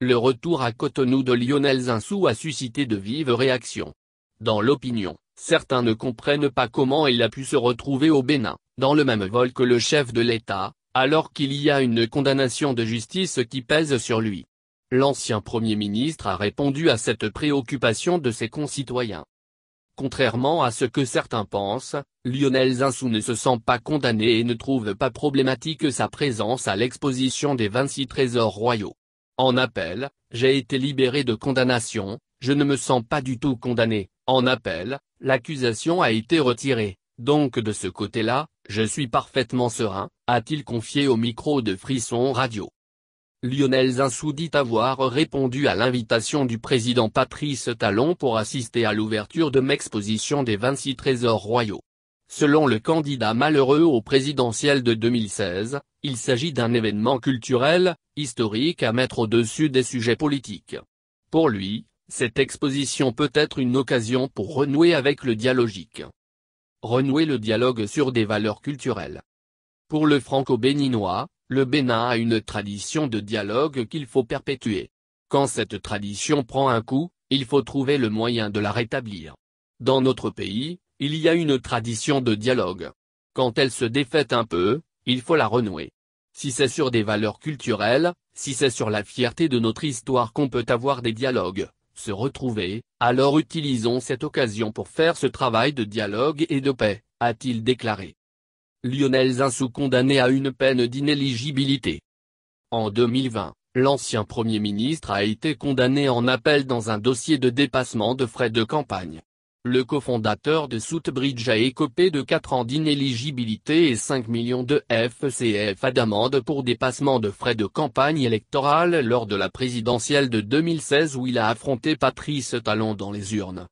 Le retour à Cotonou de Lionel Zinsou a suscité de vives réactions. Dans l'opinion, certains ne comprennent pas comment il a pu se retrouver au Bénin, dans le même vol que le chef de l'État, alors qu'il y a une condamnation de justice qui pèse sur lui. L'ancien Premier ministre a répondu à cette préoccupation de ses concitoyens. Contrairement à ce que certains pensent, Lionel Zinsou ne se sent pas condamné et ne trouve pas problématique sa présence à l'exposition des 26 trésors royaux. En appel, j'ai été libéré de condamnation, je ne me sens pas du tout condamné. En appel, l'accusation a été retirée. Donc de ce côté-là, je suis parfaitement serein, a-t-il confié au micro de Frisson Radio. Lionel Zinsou dit avoir répondu à l'invitation du président Patrice Talon pour assister à l'ouverture de m'exposition des 26 trésors royaux. Selon le candidat malheureux au présidentiel de 2016, il s'agit d'un événement culturel, historique à mettre au-dessus des sujets politiques. Pour lui, cette exposition peut être une occasion pour renouer avec le dialogique. Renouer le dialogue sur des valeurs culturelles. Pour le franco-béninois, le Bénin a une tradition de dialogue qu'il faut perpétuer. Quand cette tradition prend un coup, il faut trouver le moyen de la rétablir. Dans notre pays, il y a une tradition de dialogue. Quand elle se défait un peu, il faut la renouer. Si c'est sur des valeurs culturelles, si c'est sur la fierté de notre histoire qu'on peut avoir des dialogues, se retrouver, alors utilisons cette occasion pour faire ce travail de dialogue et de paix, a-t-il déclaré. Lionel Zinsou condamné à une peine d'inéligibilité. En 2020, l'ancien Premier ministre a été condamné en appel dans un dossier de dépassement de frais de campagne le cofondateur de Soutbridge a écopé de 4 ans d'inéligibilité et 5 millions de FCF d'amende pour dépassement de frais de campagne électorale lors de la présidentielle de 2016 où il a affronté Patrice Talon dans les urnes.